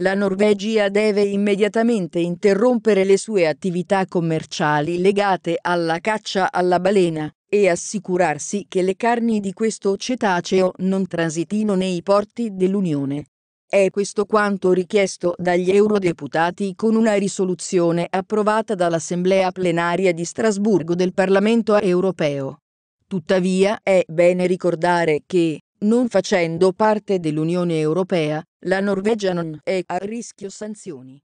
la Norvegia deve immediatamente interrompere le sue attività commerciali legate alla caccia alla balena e assicurarsi che le carni di questo cetaceo non transitino nei porti dell'Unione. È questo quanto richiesto dagli eurodeputati con una risoluzione approvata dall'Assemblea plenaria di Strasburgo del Parlamento europeo. Tuttavia è bene ricordare che, non facendo parte dell'Unione europea, la Norvegia non è a rischio sanzioni.